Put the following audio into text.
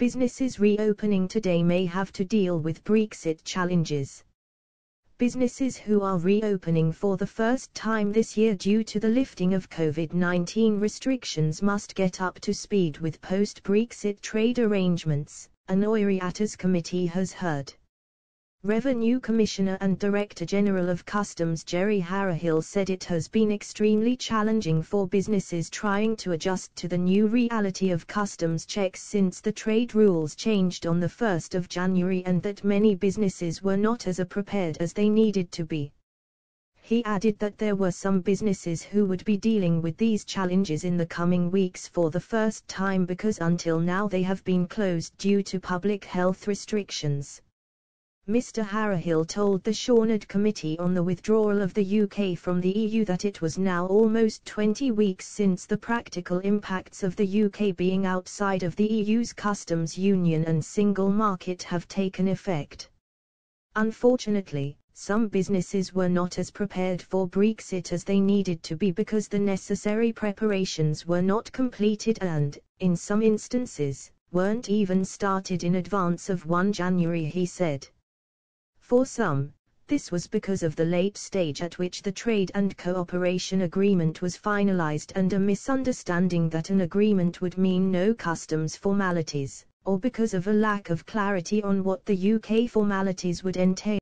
Businesses reopening today may have to deal with Brexit challenges. Businesses who are reopening for the first time this year due to the lifting of COVID 19 restrictions must get up to speed with post Brexit trade arrangements, an Oireachtas committee has heard. Revenue Commissioner and Director General of Customs Jerry Harahill said it has been extremely challenging for businesses trying to adjust to the new reality of customs checks since the trade rules changed on the 1st of January and that many businesses were not as prepared as they needed to be. He added that there were some businesses who would be dealing with these challenges in the coming weeks for the first time because until now they have been closed due to public health restrictions. Mr. Harrahill told the Shawnard Committee on the withdrawal of the UK from the EU that it was now almost 20 weeks since the practical impacts of the UK being outside of the EU's customs union and single market have taken effect. Unfortunately, some businesses were not as prepared for Brexit as they needed to be because the necessary preparations were not completed and, in some instances, weren't even started in advance of 1 January he said. For some, this was because of the late stage at which the Trade and Cooperation Agreement was finalized and a misunderstanding that an agreement would mean no customs formalities, or because of a lack of clarity on what the UK formalities would entail.